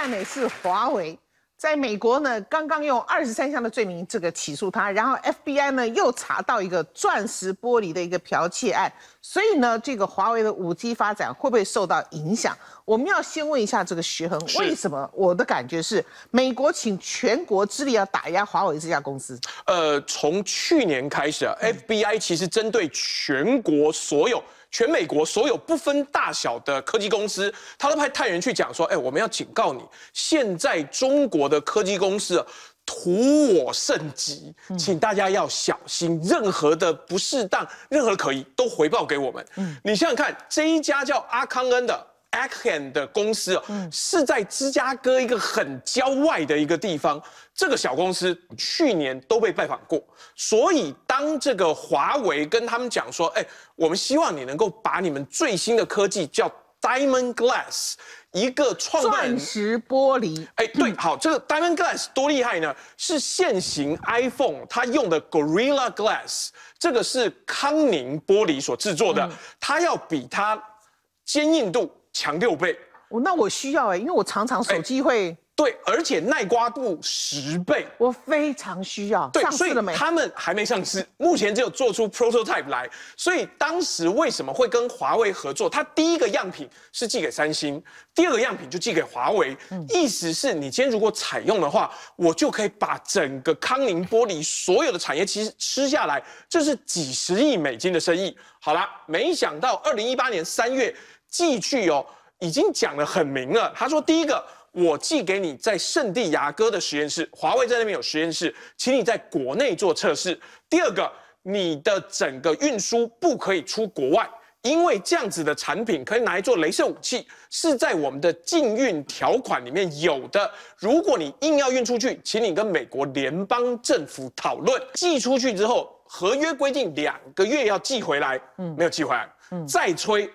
赞美是华为，在美国呢，刚刚用二十三项的罪名这个起诉他，然后 FBI 呢又查到一个钻石玻璃的一个剽窃案，所以呢，这个华为的五 G 发展会不会受到影响？我们要先问一下这个徐恒，为什么？我的感觉是，美国请全国之力要打压华为这家公司。呃，从去年开始啊，FBI 其实针对全国所有。全美国所有不分大小的科技公司，他都派探员去讲说：，哎，我们要警告你，现在中国的科技公司图我甚急，请大家要小心，任何的不适当、任何可疑都回报给我们。你想想看，这一家叫阿康恩的。Backhand 的公司哦，是在芝加哥一个很郊外的一个地方。这个小公司去年都被拜访过，所以当这个华为跟他们讲说：“哎，我们希望你能够把你们最新的科技叫 Diamond Glass，一个创钻石玻璃。”哎，对，好，这个 Diamond Glass 多厉害呢？是现行 iPhone 它用的 Gorilla Glass，这个是康宁玻璃所制作的，它要比它坚硬度。强六倍，那我需要哎，因为我常常手机会对，而且耐刮度十倍，我非常需要。上市了没？他们还没上市，目前只有做出 prototype 来。所以当时为什么会跟华为合作？他第一个样品是寄给三星，第二个样品就寄给华为。意思是你今天如果采用的话，我就可以把整个康宁玻璃所有的产业其实吃下来，这是几十亿美金的生意。好啦，没想到二零一八年三月。寄去哦，已经讲得很明了。他说：第一个，我寄给你在圣地牙哥的实验室，华为在那边有实验室，请你在国内做测试。第二个，你的整个运输不可以出国外，因为这样子的产品可以拿来做镭射武器，是在我们的禁运条款里面有的。如果你硬要运出去，请你跟美国联邦政府讨论。寄出去之后，合约规定两个月要寄回来，嗯，没有寄回来，嗯，再催。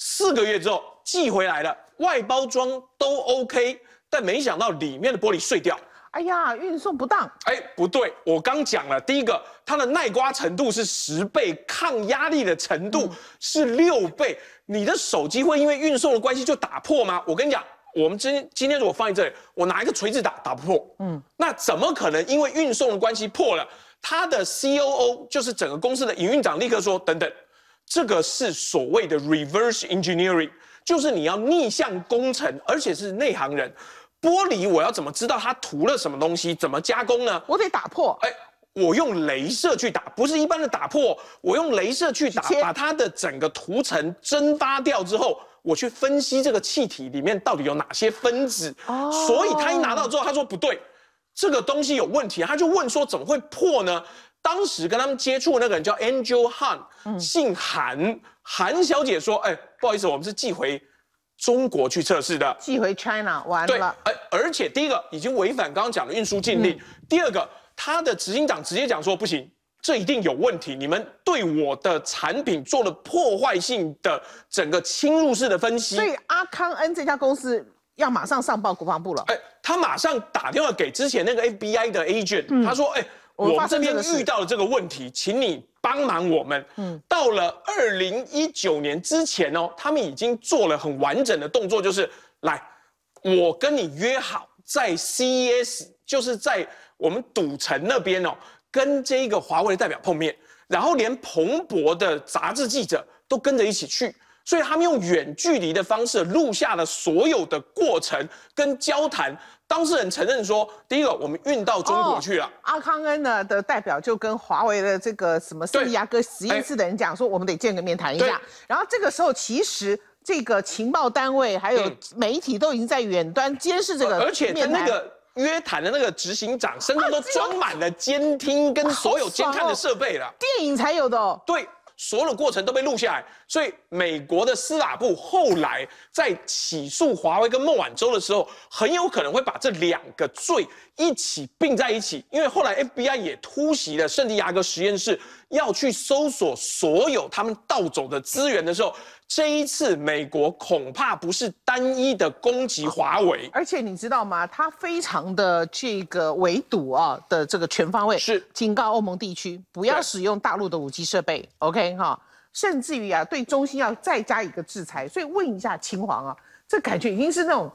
四个月之后寄回来了，外包装都 OK，但没想到里面的玻璃碎掉。哎呀，运送不当。哎，不对，我刚讲了，第一个，它的耐刮程度是十倍，抗压力的程度是六倍。你的手机会因为运送的关系就打破吗？我跟你讲，我们今今天如果放在这里，我拿一个锤子打，打不破。嗯，那怎么可能因为运送的关系破了？他的 COO 就是整个公司的营运长，立刻说，等等。这个是所谓的 reverse engineering，就是你要逆向工程，而且是内行人。玻璃我要怎么知道它涂了什么东西？怎么加工呢？我得打破。哎，我用镭射去打，不是一般的打破，我用镭射去打，把它的整个涂层蒸发掉之后，我去分析这个气体里面到底有哪些分子。哦。所以他一拿到之后，他说不对，这个东西有问题，他就问说怎么会破呢？当时跟他们接触的那个人叫 Angel Han，姓韩，韩小姐说：“哎，不好意思，我们是寄回中国去测试的，寄回 China 完了。”对，哎，而且第一个已经违反刚刚讲的运输禁令，第二个他的执行长直接讲说：“不行，这一定有问题，你们对我的产品做了破坏性的整个侵入式的分析。”所以阿康恩这家公司要马上上报国防部了。哎，他马上打电话给之前那个 FBI 的 Agent，他说：“哎。”我们这边遇到的这个问题，请你帮忙我们。嗯，到了二零一九年之前哦，他们已经做了很完整的动作，就是来，我跟你约好在 CES，就是在我们赌城那边哦，跟这个华为的代表碰面，然后连彭博的杂志记者都跟着一起去，所以他们用远距离的方式录下了所有的过程跟交谈。当事人承认说，第一个我们运到中国去了。阿康恩呢的代表就跟华为的这个什么圣地亚哥实验室的人讲说，我们得见个面谈一下。然后这个时候，其实这个情报单位还有媒体都已经在远端监视这个。而且那个约谈的那个执行长，身上都装满了监听跟所有监看的设备了。电影才有的。对。所有的过程都被录下来，所以美国的司法部后来在起诉华为跟孟晚舟的时候，很有可能会把这两个罪一起并在一起，因为后来 FBI 也突袭了圣地亚哥实验室。要去搜索所有他们盗走的资源的时候，这一次美国恐怕不是单一的攻击华为，而且你知道吗？他非常的这个围堵啊的这个全方位，是警告欧盟地区不要使用大陆的五 G 设备，OK 哈，甚至于啊对中兴要再加一个制裁，所以问一下秦皇啊，这感觉已经是那种。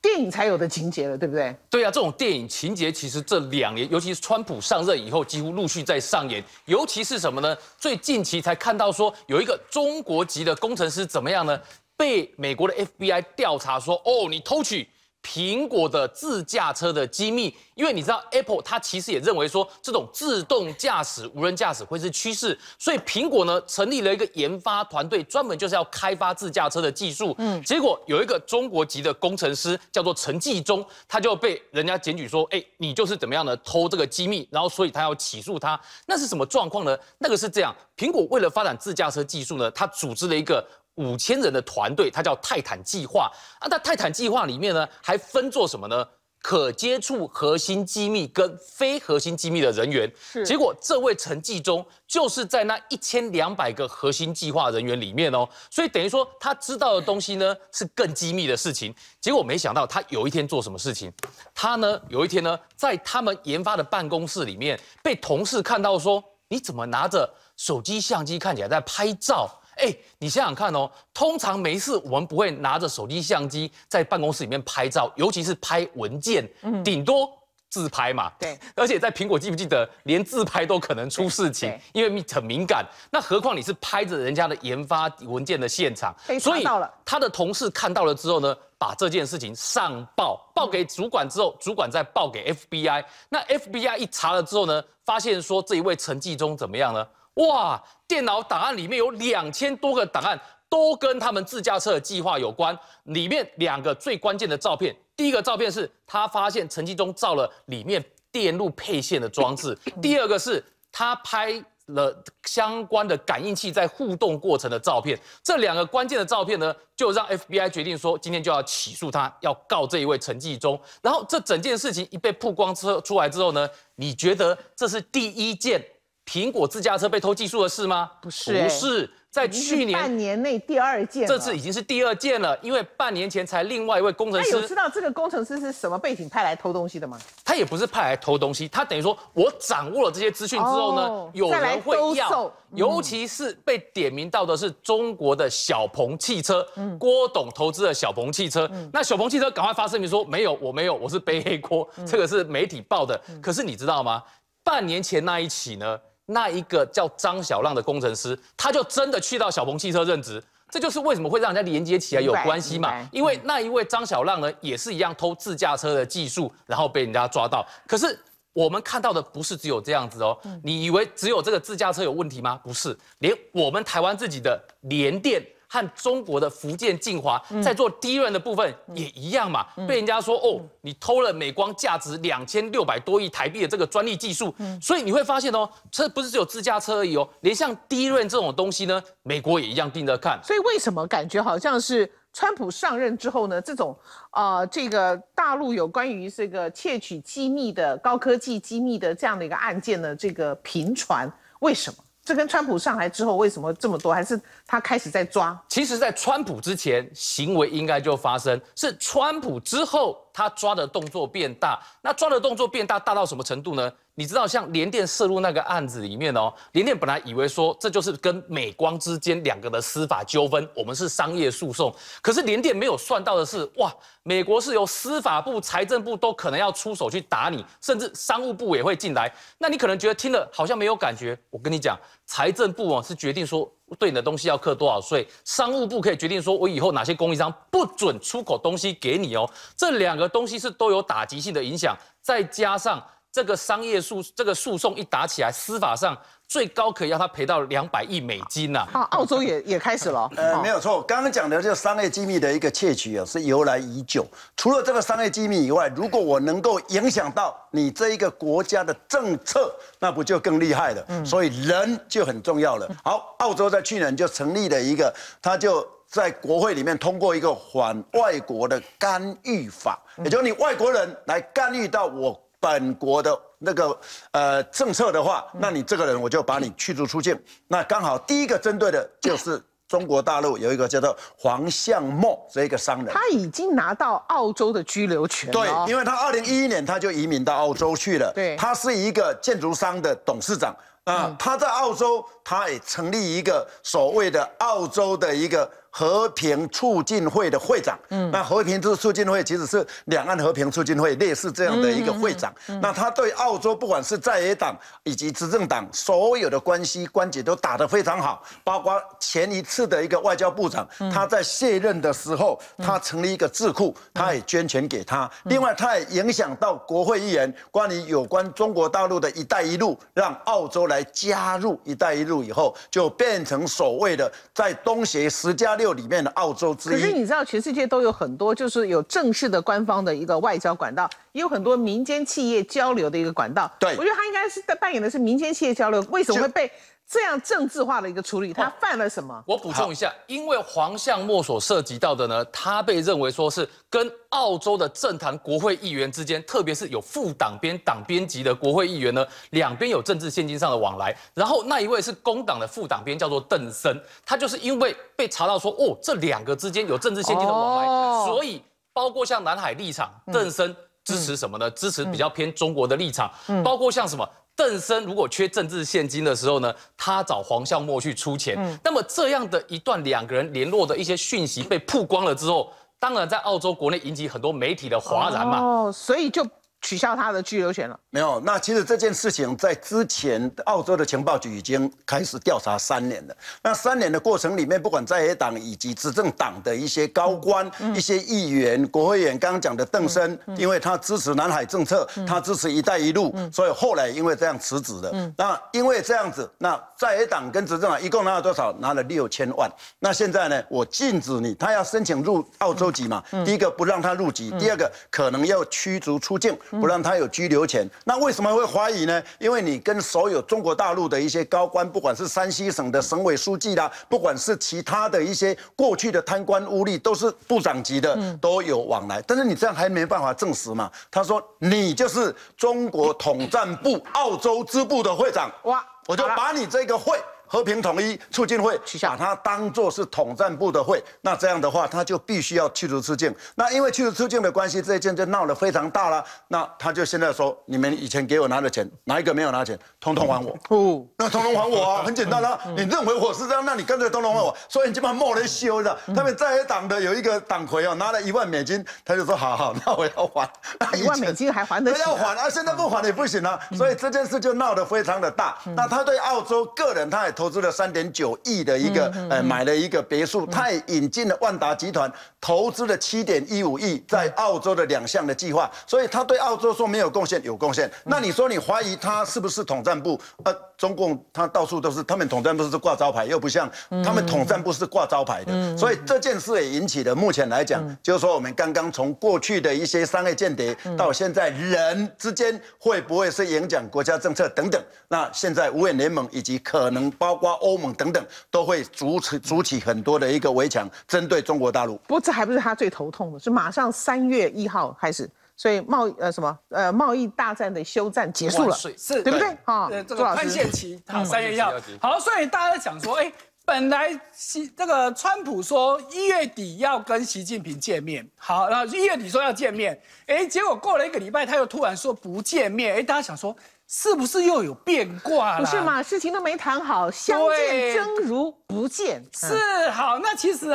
电影才有的情节了，对不对？对啊，这种电影情节其实这两年，尤其是川普上任以后，几乎陆续在上演。尤其是什么呢？最近期才看到说，有一个中国籍的工程师怎么样呢？被美国的 FBI 调查说，哦，你偷取。苹果的自驾车的机密，因为你知道 Apple 它其实也认为说这种自动驾驶、无人驾驶会是趋势，所以苹果呢成立了一个研发团队，专门就是要开发自驾车的技术。嗯，结果有一个中国籍的工程师叫做陈继忠，他就被人家检举说，哎，你就是怎么样呢偷这个机密，然后所以他要起诉他，那是什么状况呢？那个是这样，苹果为了发展自驾车技术呢，他组织了一个。五千人的团队，它叫泰坦计划啊。那泰坦计划里面呢，还分做什么呢？可接触核心机密跟非核心机密的人员。是。结果这位陈继忠就是在那一千两百个核心计划人员里面哦，所以等于说他知道的东西呢是更机密的事情。结果没想到他有一天做什么事情，他呢有一天呢在他们研发的办公室里面被同事看到说：“你怎么拿着手机相机看起来在拍照？”哎，你想想看哦，通常没事，我们不会拿着手机相机在办公室里面拍照，尤其是拍文件，顶多自拍嘛。对。而且在苹果记不记得，连自拍都可能出事情，因为很敏感。那何况你是拍着人家的研发文件的现场，所以他的同事看到了之后呢，把这件事情上报，报给主管之后，主管再报给 FBI。那 FBI 一查了之后呢，发现说这一位陈继忠怎么样呢？哇！电脑档案里面有两千多个档案，都跟他们自驾车的计划有关。里面两个最关键的照片，第一个照片是他发现陈继宗照了里面电路配线的装置，第二个是他拍了相关的感应器在互动过程的照片。这两个关键的照片呢，就让 FBI 决定说今天就要起诉他，要告这一位陈继宗。然后这整件事情一被曝光出出来之后呢，你觉得这是第一件？苹果自驾车被偷技术的事吗？不是，不是在去年半年内第二件，这次已经是第二件了。因为半年前才另外一位工程师，有知道这个工程师是什么背景派来偷东西的吗？他也不是派来偷东西，他等于说我掌握了这些资讯之后呢，有人会要，尤其是被点名到的是中国的小鹏汽车，郭董投资的小鹏汽车。那小鹏汽车赶快发声明说没有，我没有，我是背黑锅，这个是媒体报的。可是你知道吗？半年前那一起呢？那一个叫张小浪的工程师，他就真的去到小鹏汽车任职，这就是为什么会让人家连接起来有关系嘛？因为那一位张小浪呢，也是一样偷自驾车的技术，然后被人家抓到。可是我们看到的不是只有这样子哦，你以为只有这个自驾车有问题吗？不是，连我们台湾自己的联电。和中国的福建晋华在做 d r 的部分也一样嘛，被人家说哦，你偷了美光价值两千六百多亿台币的这个专利技术，所以你会发现哦，车不是只有自驾车而已哦，连像 d r a 这种东西呢，美国也一样盯着看。所以为什么感觉好像是川普上任之后呢，这种啊这个大陆有关于这个窃取机密的高科技机密的这样的一个案件的这个频传，为什么？这跟川普上来之后为什么这么多？还是他开始在抓？其实，在川普之前，行为应该就发生，是川普之后他抓的动作变大。那抓的动作变大，大到什么程度呢？你知道，像联电涉入那个案子里面哦，联电本来以为说这就是跟美光之间两个的司法纠纷，我们是商业诉讼。可是联电没有算到的是，哇，美国是由司法部、财政部都可能要出手去打你，甚至商务部也会进来。那你可能觉得听了好像没有感觉，我跟你讲。财政部啊是决定说对你的东西要课多少税，商务部可以决定说我以后哪些供应商不准出口东西给你哦，这两个东西是都有打击性的影响，再加上。这个商业诉这个诉讼一打起来，司法上最高可以要他赔到两百亿美金呐。好，澳洲也也开始了。呃，没有错，刚刚讲的个商业机密的一个窃取啊，是由来已久。除了这个商业机密以外，如果我能够影响到你这一个国家的政策，那不就更厉害了？嗯，所以人就很重要了。好，澳洲在去年就成立了一个，他就在国会里面通过一个反外国的干预法，也就是你外国人来干预到我。本国的那个呃政策的话，那你这个人我就把你驱逐出境。那刚好第一个针对的就是中国大陆有一个叫做黄向墨这一个商人，他已经拿到澳洲的居留权了。对，因为他二零一一年他就移民到澳洲去了。对，他是一个建筑商的董事长啊，他在澳洲他也成立一个所谓的澳洲的一个。和平促进会的会长，那和平促促进会其实是两岸和平促进会类似这样的一个会长。那他对澳洲不管是在野党以及执政党所有的关系关节都打得非常好。包括前一次的一个外交部长他在卸任的时候，他成立一个智库，他也捐钱给他。另外，他也影响到国会议员关于有关中国大陆的一带一路，让澳洲来加入一带一路以后，就变成所谓的在东协十加六。里面的澳洲之一，可是你知道，全世界都有很多，就是有正式的官方的一个外交管道，也有很多民间企业交流的一个管道。对，我觉得他应该是在扮演的是民间企业交流，为什么会被？这样政治化的一个处理，他犯了什么？我补充一下，因为黄项莫所涉及到的呢，他被认为说是跟澳洲的政坛国会议员之间，特别是有副党鞭、党鞭级的国会议员呢，两边有政治现金上的往来。然后那一位是工党的副党鞭，叫做邓生，他就是因为被查到说，哦，这两个之间有政治现金的往来，所以包括像南海立场，邓生支持什么呢？支持比较偏中国的立场，包括像什么？邓生如果缺政治现金的时候呢，他找黄孝莫去出钱。那么这样的一段两个人联络的一些讯息被曝光了之后，当然在澳洲国内引起很多媒体的哗然嘛。哦，所以就。取消他的居留权了？没有。那其实这件事情在之前，澳洲的情报局已经开始调查三年了。那三年的过程里面，不管在野党以及执政党的一些高官、一些议员、国会议员，刚刚讲的邓生，因为他支持南海政策，他支持“一带一路”，所以后来因为这样辞职的。那因为这样子，那。在野党跟执政党一共拿了多少？拿了六千万。那现在呢？我禁止你，他要申请入澳洲籍嘛？第一个不让他入籍，第二个可能要驱逐出境，不让他有居留权。那为什么会怀疑呢？因为你跟所有中国大陆的一些高官，不管是山西省的省委书记啦，不管是其他的一些过去的贪官污吏，都是部长级的都有往来。但是你这样还没办法证实嘛？他说你就是中国统战部澳洲支部的会长哇。我就把你这个会。和平统一促进会，他当作是统战部的会，那这样的话，他就必须要去除出境。那因为去除出境的关系，这件就闹得非常大了。那他就现在说，你们以前给我拿的钱，哪一个没有拿钱，统统还我。哦，那统统还我啊，很简单啊。你认为我是这样，那你干脆统统还我。所以你就把冒的修了。他们在野党的有一个党魁哦，拿了一万美金，他就说好好，那我要还。那一万美金还还得要还啊，现在不还也不行啊。所以这件事就闹得非常的大。那他对澳洲个人，他也。投资了三点九亿的一个，呃，买了一个别墅；也引进了万达集团，投资了七点一五亿，在澳洲的两项的计划。所以他对澳洲说没有贡献，有贡献。那你说你怀疑他是不是统战部？呃，中共他到处都是，他们统战部是挂招牌，又不像他们统战部是挂招牌的。所以这件事也引起了目前来讲，就是说我们刚刚从过去的一些商业间谍，到现在人之间会不会是影响国家政策等等？那现在五眼联盟以及可能包。包括欧盟等等，都会筑起筑起很多的一个围墙，针对中国大陆。不过这还不是他最头痛的，是马上三月一号开始，所以贸易呃什么呃贸易大战的休战结束了，是，对不对？啊，这个宽限期，三月一号。好，所以大家讲说，哎，本来习这个川普说一月底要跟习近平见面，好，然后一月底说要见面，哎，结果过了一个礼拜，他又突然说不见面，哎，大家想说。是不是又有变卦了？不是嘛，事情都没谈好，相见真如不见。是好，那其实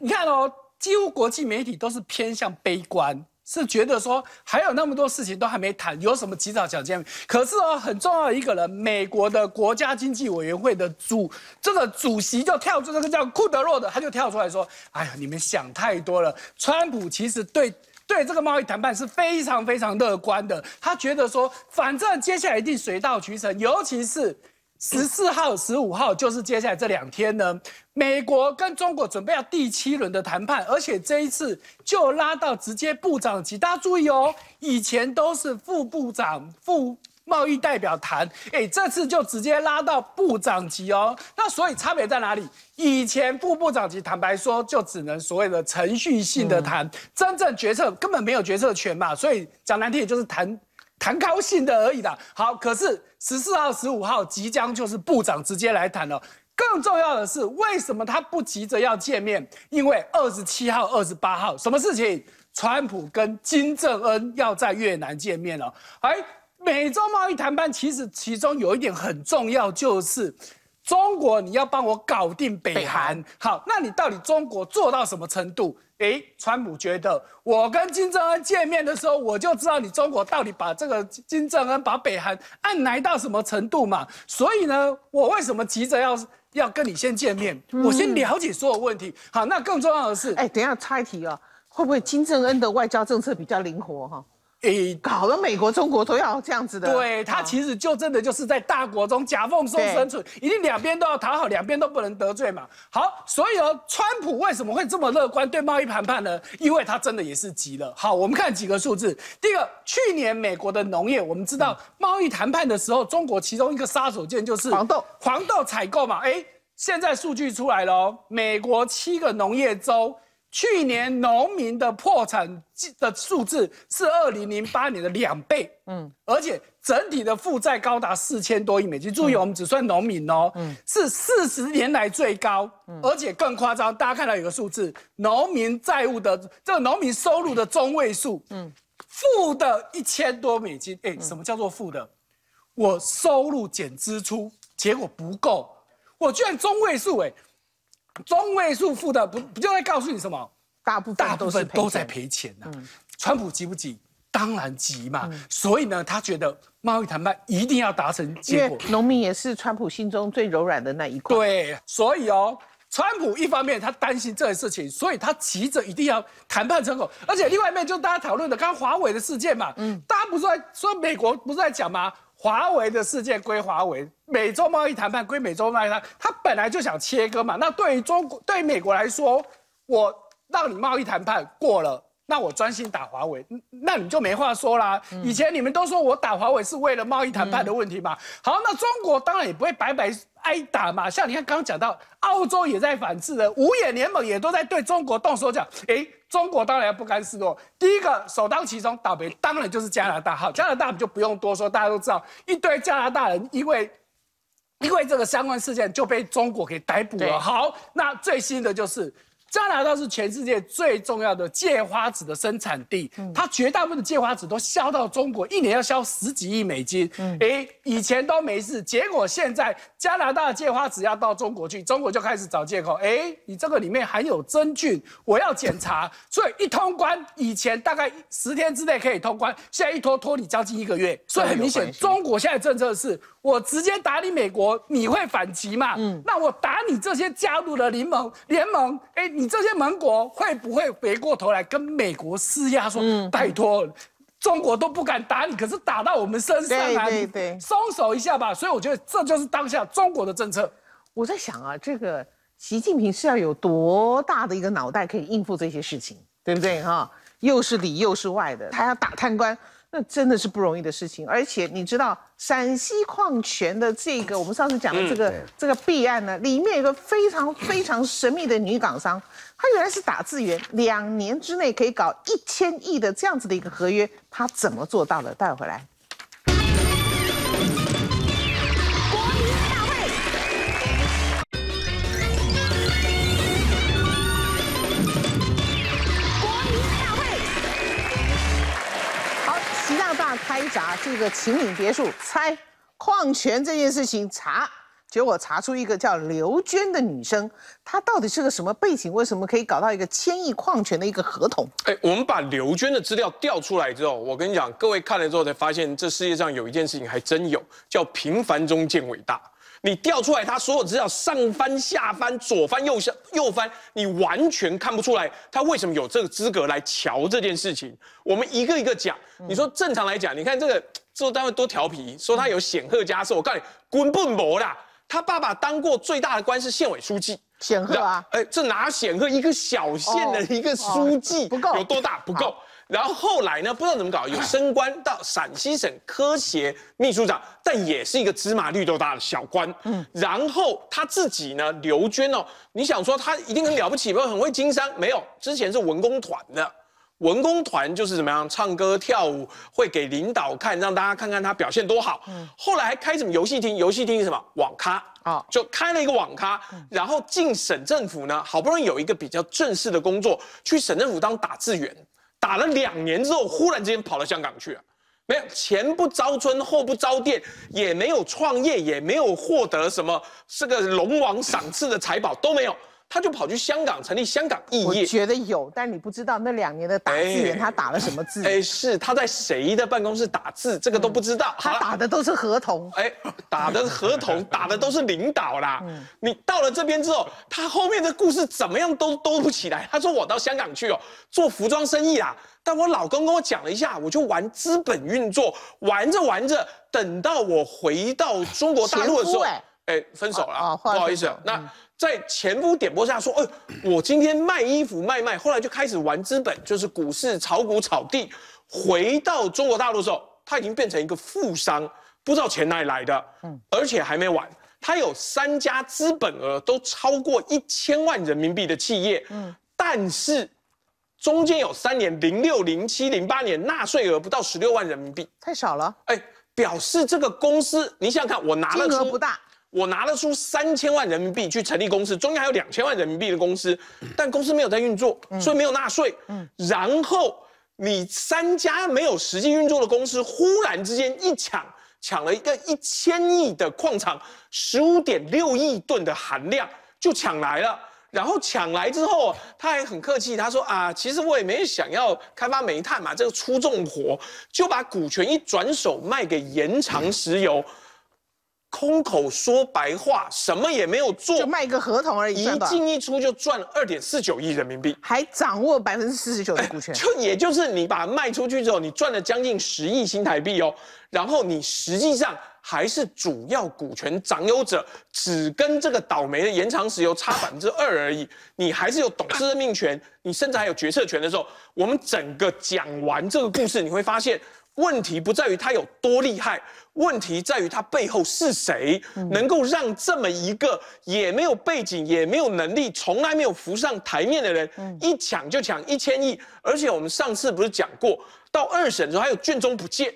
你看哦，几乎国际媒体都是偏向悲观，是觉得说还有那么多事情都还没谈，有什么及早想见面？可是哦，很重要的一个人，美国的国家经济委员会的主这个主席就跳出这个叫库德洛的，他就跳出来说：“哎呀，你们想太多了，川普其实对。”对这个贸易谈判是非常非常乐观的，他觉得说，反正接下来一定水到渠成，尤其是十四号、十五号，就是接下来这两天呢，美国跟中国准备要第七轮的谈判，而且这一次就拉到直接部长级，大家注意哦，以前都是副部长副。贸易代表谈，哎，这次就直接拉到部长级哦。那所以差别在哪里？以前副部长级，坦白说，就只能所谓的程序性的谈，真正决策根本没有决策权嘛。所以讲难听，也就是谈谈高兴的而已的。好，可是十四号、十五号即将就是部长直接来谈了。更重要的是，为什么他不急着要见面？因为二十七号、二十八号什么事情？川普跟金正恩要在越南见面了，哎。美洲贸易谈判其实其中有一点很重要，就是中国你要帮我搞定北韩。好，那你到底中国做到什么程度？哎，川普觉得我跟金正恩见面的时候，我就知道你中国到底把这个金正恩把北韩按来到什么程度嘛？所以呢，我为什么急着要要跟你先见面？我先了解所有问题。好，那更重要的是，哎，等下猜题啊，会不会金正恩的外交政策比较灵活哈？哎，搞了，美国、中国都要这样子的。对他其实就真的就是在大国中夹缝中生存，一定两边都要讨好，两边都不能得罪嘛。好，所以哦，川普为什么会这么乐观对贸易谈判呢？因为他真的也是急了。好，我们看几个数字。第个，去年美国的农业，我们知道贸易谈判的时候，中国其中一个杀手锏就是黄豆，黄豆采购嘛。哎，现在数据出来了，美国七个农业州。去年农民的破产的数字是二零零八年的两倍，嗯，而且整体的负债高达四千多亿美金。注意，我们只算农民哦，嗯，是四十年来最高，而且更夸张。大家看到有个数字，农民债务的这个农民收入的中位数，嗯，负的一千多美金。哎，什么叫做负的？我收入减支出，结果不够。我居然中位数，哎。中位数负的不不就在告诉你什么？大部分大部分都在赔钱呐。川普急不急？当然急嘛。所以呢，他觉得贸易谈判一定要达成结果。农民也是川普心中最柔软的那一块。对，所以哦，川普一方面他担心这件事情，所以他急着一定要谈判成果。而且另外一面，就大家讨论的，刚刚华为的事件嘛，嗯，大家不是在说美国不是在讲吗？华为的事件归华为，美洲贸易谈判归美洲贸易谈，他本来就想切割嘛。那对于中国、对美国来说，我让你贸易谈判过了，那我专心打华为，那你就没话说啦。以前你们都说我打华为是为了贸易谈判的问题嘛。好，那中国当然也不会白白挨打嘛。像你看，刚刚讲到澳洲也在反制的，五眼联盟也都在对中国动手，脚。哎。中国当然不甘示弱，第一个首当其冲倒霉，当然就是加拿大。好，加拿大就不用多说，大家都知道，一堆加拿大人因为因为这个相关事件就被中国给逮捕了。好，那最新的就是。加拿大是全世界最重要的芥花籽的生产地，它绝大部分的芥花籽都销到中国，一年要销十几亿美金。哎，以前都没事，结果现在加拿大芥花籽要到中国去，中国就开始找借口。哎，你这个里面含有真菌，我要检查，所以一通关以前大概十天之内可以通关，现在一拖拖你将近一个月。所以很明显，中国现在政策是。我直接打你美国，你会反击嘛？嗯，那我打你这些加入了联盟、联盟，哎，你这些盟国会不会回过头来跟美国施压说，嗯、拜托，中国都不敢打你，可是打到我们身上来，对对对，松手一下吧。所以我觉得这就是当下中国的政策。我在想啊，这个习近平是要有多大的一个脑袋可以应付这些事情，对不对哈？又是里又是外的，他要打贪官。那真的是不容易的事情，而且你知道陕西矿权的这个，我们上次讲的这个这个弊案呢，里面有个非常非常神秘的女港商，她原来是打字员，两年之内可以搞一千亿的这样子的一个合约，她怎么做到的？带回来。开砸这个秦岭别墅，拆矿泉这件事情查，结果查出一个叫刘娟的女生，她到底是个什么背景？为什么可以搞到一个千亿矿泉的一个合同？哎，我们把刘娟的资料调出来之后，我跟你讲，各位看了之后才发现，这世界上有一件事情还真有，叫平凡中见伟大。你调出来，他所有资料上翻下翻，左翻右下右翻，你完全看不出来他为什么有这个资格来瞧这件事情。我们一个一个讲，你说正常来讲，你看这个制作单位多调皮，说他有显赫家世。我告诉你，滚不博啦！他爸爸当过最大的官是县委书记，显赫啊！哎，这哪显赫？一个小县的一个书记不够有多大？不够。然后后来呢？不知道怎么搞，有升官到陕西省科协秘书长，但也是一个芝麻绿豆大的小官。嗯。然后他自己呢，刘娟哦，你想说他一定很了不起吧？很会经商？没有，之前是文工团的，文工团就是怎么样，唱歌跳舞会给领导看，让大家看看他表现多好。嗯。后来还开什么游戏厅？游戏厅什么网咖啊？就开了一个网咖。然后进省政府呢，好不容易有一个比较正式的工作，去省政府当打字员。打了两年之后，忽然之间跑到香港去啊？没有前不着村后不着店，也没有创业，也没有获得什么这个龙王赏赐的财宝，都没有。他就跑去香港成立香港艺业，我觉得有，但你不知道那两年的打字员他打了什么字？哎，是他在谁的办公室打字，这个都不知道。他打的都是合同，哎，打的合同，打的都是领导啦。你到了这边之后，他后面的故事怎么样都都不起来。他说我到香港去哦，做服装生意啦，但我老公跟我讲了一下，我就玩资本运作，玩着玩着，等到我回到中国大陆的时候，哎，分手了，不好意思，那。在前夫点拨下说：“哎，我今天卖衣服卖卖，后来就开始玩资本，就是股市炒股炒地。回到中国大陆的时候，他已经变成一个富商，不知道钱哪里来的。嗯，而且还没完，他有三家资本额都超过一千万人民币的企业。嗯，但是中间有三年，零六、零七、零八年纳税额不到十六万人民币，太少了。哎，表示这个公司，你想想看，我拿了金额不大。”我拿得出三千万人民币去成立公司，中间还有两千万人民币的公司，但公司没有在运作，所以没有纳税。然后你三家没有实际运作的公司，忽然之间一抢，抢了一个一千亿的矿场，十五点六亿吨的含量就抢来了。然后抢来之后，他还很客气，他说啊，其实我也没想要开发煤炭嘛，这个出重活就把股权一转手卖给延长石油。空口说白话，什么也没有做，就卖一个合同而已，一进一出就赚了二点四九亿人民币，还掌握百分之四十九的股权，就也就是你把卖出去之后，你赚了将近十亿新台币哦，然后你实际上还是主要股权掌有者，只跟这个倒霉的延长石油差百分之二而已，你还是有董事任命权，你甚至还有决策权的时候，我们整个讲完这个故事，你会发现。问题不在于他有多厉害，问题在于他背后是谁能够让这么一个也没有背景、也没有能力、从来没有浮上台面的人，一抢就抢一千亿。而且我们上次不是讲过，到二审的时候还有卷宗不见。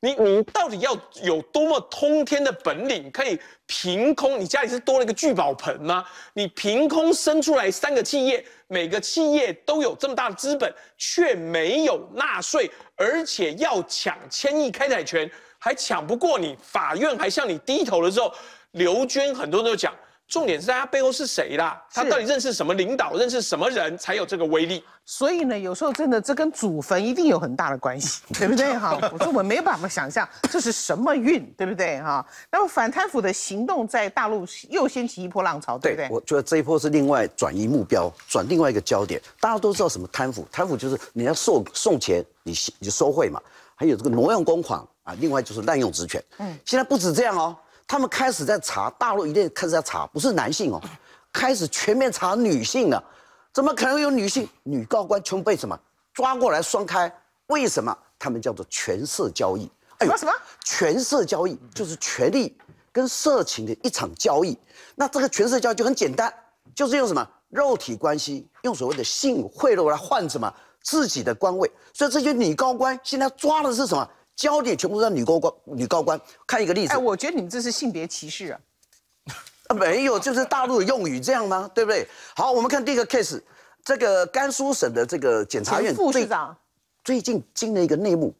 你你到底要有多么通天的本领，可以凭空？你家里是多了一个聚宝盆吗？你凭空生出来三个企业？每个企业都有这么大的资本，却没有纳税，而且要抢千亿开采权，还抢不过你，法院还向你低头的时候，刘军很多人都讲。重点是他背后是谁啦？他到底认识什么领导，认识什么人才有这个威力？所以呢，有时候真的这跟祖坟一定有很大的关系，对不对哈？我说我没办法想象这是什么运，对不对哈？那么反贪腐的行动在大陆又掀起一波浪潮，对不对？我觉得这一波是另外转移目标，转另外一个焦点。大家都知道什么贪腐？贪腐就是你要送送钱，你你收贿嘛，还有这个挪用公款啊，另外就是滥用职权。嗯，现在不止这样哦。他们开始在查大陆，一定开始在查，不是男性哦，开始全面查女性了。怎么可能有女性女高官全被什么抓过来双开？为什么他们叫做权色交易？哎呦，什么？权色交易就是权力跟色情的一场交易。那这个权色交易就很简单，就是用什么肉体关系，用所谓的性贿赂来换什么自己的官位。所以这些女高官现在抓的是什么？焦点全部都在女高官，女高官看一个例子。哎，我觉得你们这是性别歧视啊！啊，没有，就是大陆的用语这样吗？对不对？好，我们看第一个 case，这个甘肃省的这个检察院副市长，最近惊了一个内幕，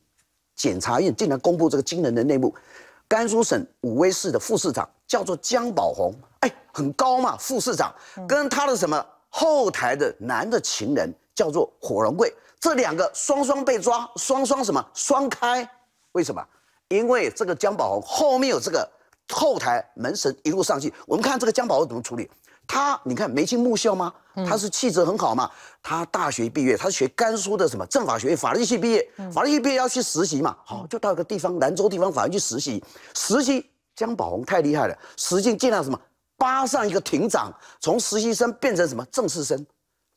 检察院竟然公布这个惊人的内幕，甘肃省武威市的副市长叫做姜宝红，哎，很高嘛，副市长跟他的什么后台的男的情人叫做火龙贵，这两个双双被抓，双双什么双开？为什么？因为这个姜宝红后面有这个后台门神一路上去。我们看这个姜宝红怎么处理他？你看眉清目秀吗？他是气质很好嘛？他大学毕业，他是学甘肃的什么政法学院法律系毕业？法律系毕业要去实习嘛？好，就到一个地方兰州地方法院去实习。实习姜宝红太厉害了，实际进了什么？扒上一个庭长，从实习生变成什么正式生？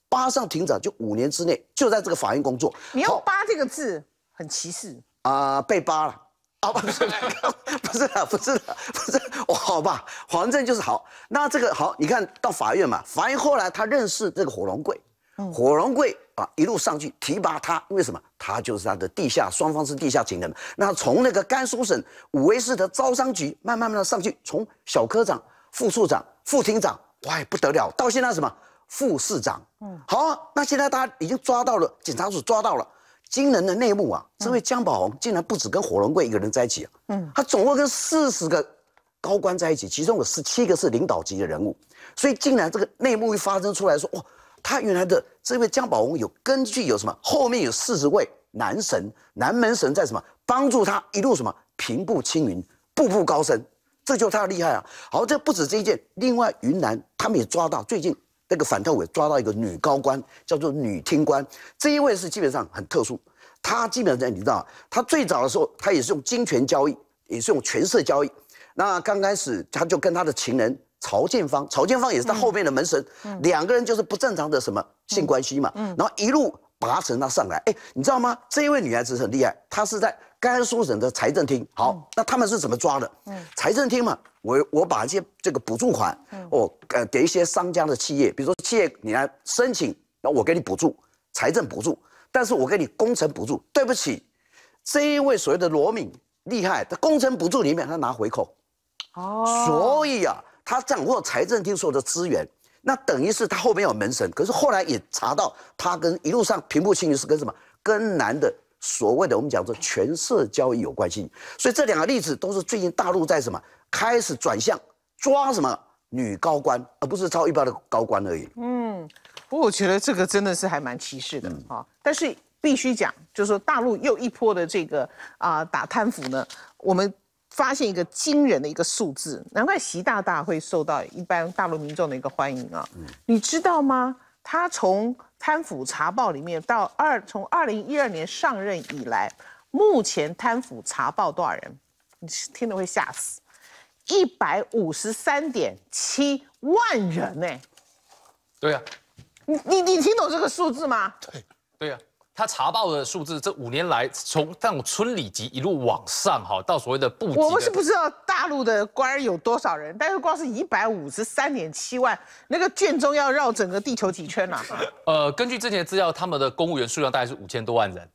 扒上庭长就五年之内就在这个法院工作。你用“扒”这个字很歧视。啊，被扒了，不是，不是，不是，不是，不是，好吧，反正就是好。那这个好，你看到法院嘛？法院后来他认识这个火龙贵，火龙贵啊，一路上去提拔他，因为什么？他就是他的地下，双方是地下情人。那从那个甘肃省武威市的招商局慢慢慢的上去，从小科长、副处长、副厅长，哇，不得了，到现在什么副市长？嗯，好，那现在他已经抓到了，警察署抓到了。惊人的内幕啊！这位姜宝红竟然不止跟火龙贵一个人在一起啊！嗯，他总共跟四十个高官在一起，其中有十七个是领导级的人物。所以，竟然这个内幕一发生出来，说哇，他原来的这位姜宝红有根据有什么？后面有四十位男神、南门神在什么帮助他一路什么平步青云、步步高升，这就是他的厉害啊！好，这不止这一件，另外云南他们也抓到最近。那个反特委抓到一个女高官，叫做女厅官，这一位是基本上很特殊，她基本上在你知道，她最早的时候，她也是用金钱交易，也是用权色交易。那刚开始，她就跟她的情人曹建芳，曹建芳也是她后面的门神，两个人就是不正常的什么性关系嘛。然后一路跋升她上来，哎，你知道吗？这一位女孩子很厉害，她是在。甘肃省的财政厅，好，那他们是怎么抓的？财政厅嘛，我我把一些这个补助款，我呃，给一些商家的企业，比如说企业你来申请，那我给你补助，财政补助，但是我给你工程补助。对不起，这一位所谓的罗敏厉害，他工程补助里面他拿回扣，哦，所以啊，他掌握财政厅所有的资源，那等于是他后面有门神。可是后来也查到他跟一路上平步青云是跟什么？跟男的。所谓的我们讲做权色交易有关系，所以这两个例子都是最近大陆在什么开始转向抓什么女高官，而不是超一般的高官而已。嗯，不过我觉得这个真的是还蛮歧视的啊。但是必须讲，就是说大陆又一波的这个啊打贪腐呢，我们发现一个惊人的一个数字，难怪习大大会受到一般大陆民众的一个欢迎啊。嗯，你知道吗？他从贪腐查报里面，到二从二零一二年上任以来，目前贪腐查报多少人？你听了会吓死，一百五十三点七万人呢。对啊，你你你听懂这个数字吗？对，对呀。他查报的数字，这五年来从这种村里级一路往上，哈，到所谓的部。我们是不知道大陆的官有多少人，但是光是一百五十三点七万，那个卷宗要绕整个地球几圈呐。呃，根据之前的资料，他们的公务员数量大概是五千多万人。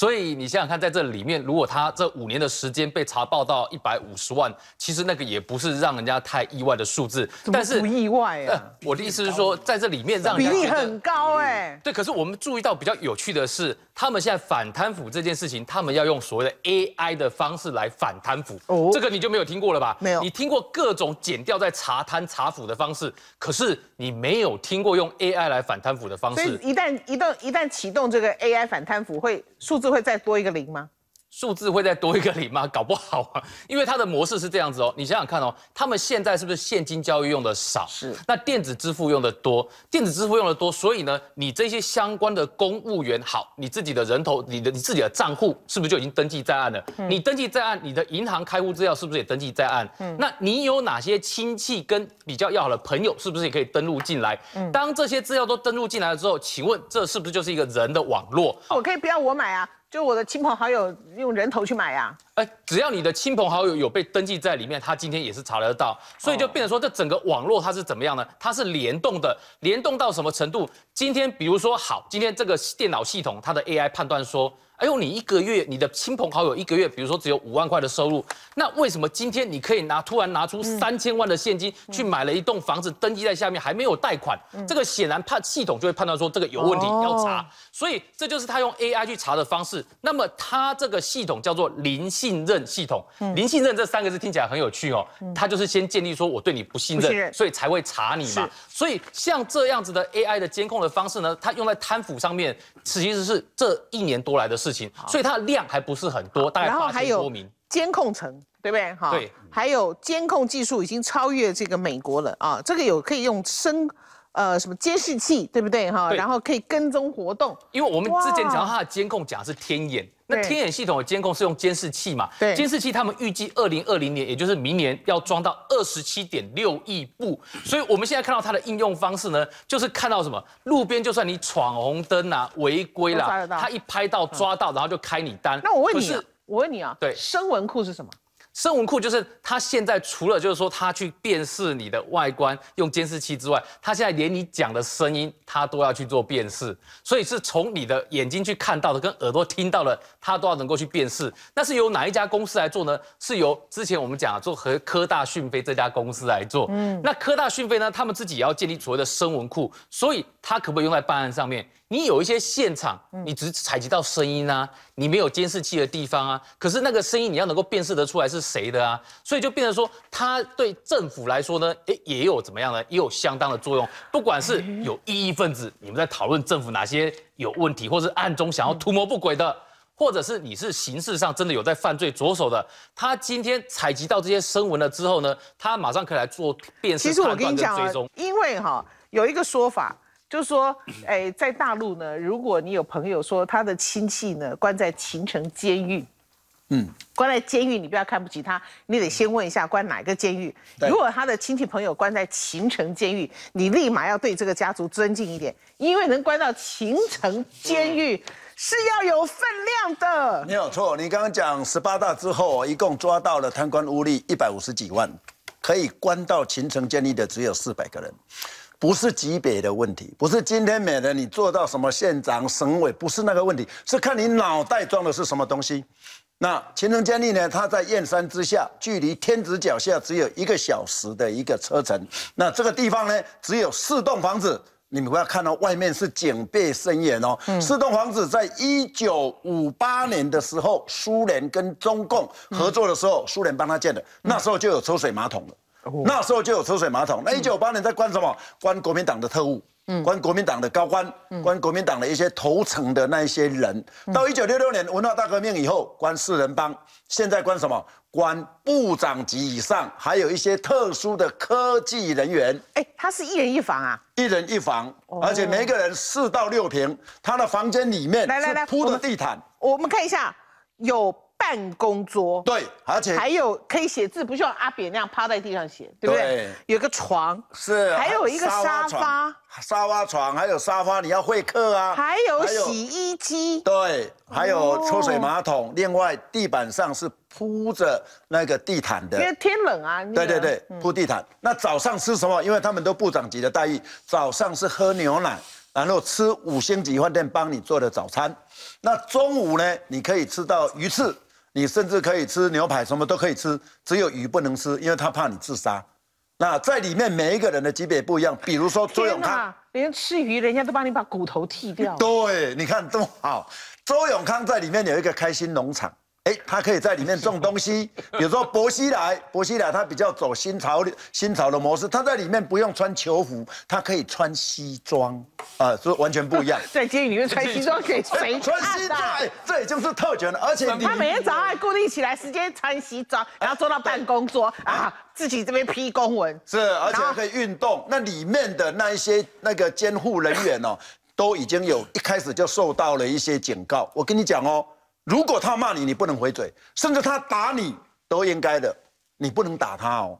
所以你想想看，在这里面，如果他这五年的时间被查报到一百五十万，其实那个也不是让人家太意外的数字。但是不意外啊？我的意思是说，在这里面让比例很高哎。对，可是我们注意到比较有趣的是，他们现在反贪腐这件事情，他们要用所谓的 AI 的方式来反贪腐。哦，这个你就没有听过了吧？没有，你听过各种减掉在查贪查腐的方式，可是。你没有听过用 AI 来反贪腐的方式？所以一旦一动一旦启动这个 AI 反贪腐，会数字会再多一个零吗？数字会再多一个零吗？搞不好，啊，因为它的模式是这样子哦。你想想看哦，他们现在是不是现金交易用的少？是。那电子支付用的多，电子支付用的多，所以呢，你这些相关的公务员，好，你自己的人头，你的你自己的账户，是不是就已经登记在案了？嗯。你登记在案，你的银行开户资料是不是也登记在案？嗯。那你有哪些亲戚跟比较要好的朋友，是不是也可以登录进来？嗯。当这些资料都登录进来了之后，请问这是不是就是一个人的网络？我可以不要我买啊。就我的亲朋好友用人头去买呀？哎，只要你的亲朋好友有被登记在里面，他今天也是查得到，所以就变成说，这整个网络它是怎么样呢？它是联动的，联动到什么程度？今天比如说好，今天这个电脑系统，它的 AI 判断说。哎呦，你一个月你的亲朋好友一个月，比如说只有五万块的收入，那为什么今天你可以拿突然拿出三千万的现金去买了一栋房子，登记在下面还没有贷款？这个显然判系统就会判断说这个有问题要查。所以这就是他用 AI 去查的方式。那么他这个系统叫做零信任系统。零信任这三个字听起来很有趣哦。他就是先建立说我对你不信任，所以才会查你嘛。所以像这样子的 AI 的监控的方式呢，他用在贪腐上面，其实是这一年多来的事。所以它量还不是很多，大概八千多名。监控层，对不对？哈，对，还有监控技术已经超越这个美国了啊！这个有可以用深。呃，什么监视器，对不对哈？然后可以跟踪活动。因为我们之前讲它的监控讲是天眼，那天眼系统的监控是用监视器嘛？对，监视器他们预计二零二零年，也就是明年要装到二十七点六亿部。所以我们现在看到它的应用方式呢，就是看到什么路边，就算你闯红灯啊、违规啦，他一拍到抓到，然后就开你单。那我问你，是我问你啊，对，声纹库是什么？声纹库就是他现在除了就是说他去辨识你的外观用监视器之外，他现在连你讲的声音他都要去做辨识，所以是从你的眼睛去看到的跟耳朵听到的，他都要能够去辨识。那是由哪一家公司来做呢？是由之前我们讲做和科大讯飞这家公司来做。嗯，那科大讯飞呢，他们自己也要建立所谓的声纹库，所以它可不可以用在办案上面？你有一些现场，你只采集到声音啊，你没有监视器的地方啊，可是那个声音你要能够辨识得出来是谁的啊，所以就变成说，它对政府来说呢，诶，也有怎么样呢，也有相当的作用。不管是有异议分子，你们在讨论政府哪些有问题，或是暗中想要图谋不轨的，或者是你是刑事上真的有在犯罪着手的，他今天采集到这些声纹了之后呢，他马上可以来做辨识判断的追踪。因为哈，有一个说法。就是说，哎，在大陆呢，如果你有朋友说他的亲戚呢关在秦城监狱，嗯，关在监狱，你不要看不起他，你得先问一下关哪个监狱。如果他的亲戚朋友关在秦城监狱，你立马要对这个家族尊敬一点，因为能关到秦城监狱是要有分量的。没有错，你刚刚讲十八大之后，一共抓到了贪官污吏一百五十几万，可以关到秦城监狱的只有四百个人。不是级别的问题，不是今天美了你做到什么县长、省委，不是那个问题，是看你脑袋装的是什么东西。那秦城监利呢？它在燕山之下，距离天子脚下只有一个小时的一个车程。那这个地方呢，只有四栋房子，你们不要看到外面是警备森严哦。四栋房子在一九五八年的时候，苏联跟中共合作的时候，苏联帮他建的，那时候就有抽水马桶了。那时候就有抽水马桶。那一九八年在关什么？关国民党的特务，关国民党的高官，关国民党的一些头层的那一些人。到一九六六年文化大革命以后，关四人帮。现在关什么？关部长级以上，还有一些特殊的科技人员。哎，他是一人一房啊，一人一房，而且每一个人四到六平。他的房间里面，来来来，铺的地毯。我们看一下，有。办公桌对，而且还有可以写字，不像阿扁那样趴在地上写，对不对？有个床是，还有一个沙发，沙发床还有沙发，你要会客啊。还有洗衣机，对，还有抽水马桶。另外，地板上是铺着那个地毯的，因为天冷啊。对对对，铺地毯。那早上吃什么？因为他们都部长级的待遇，早上是喝牛奶，然后吃五星级饭店帮你做的早餐。那中午呢？你可以吃到鱼翅。你甚至可以吃牛排，什么都可以吃，只有鱼不能吃，因为他怕你自杀。那在里面每一个人的级别不一样，比如说周永康，连吃鱼人家都帮你把骨头剔掉。对，你看这么好，周永康在里面有一个开心农场。哎，他可以在里面种东西，比如说薄熙来，薄熙来他比较走新潮、新潮的模式，他在里面不用穿球服，他可以穿西装，啊，是完全不一样。在监狱里面穿西装可以穿，穿西哎，这已经是特权了。而且他每天早上还固定起来，直接穿西装，然后坐到办公桌啊，自己这边批公文。是，而且可以运动。那里面的那一些那个监护人员哦，都已经有一开始就受到了一些警告。我跟你讲哦。如果他骂你，你不能回嘴；甚至他打你都应该的，你不能打他哦，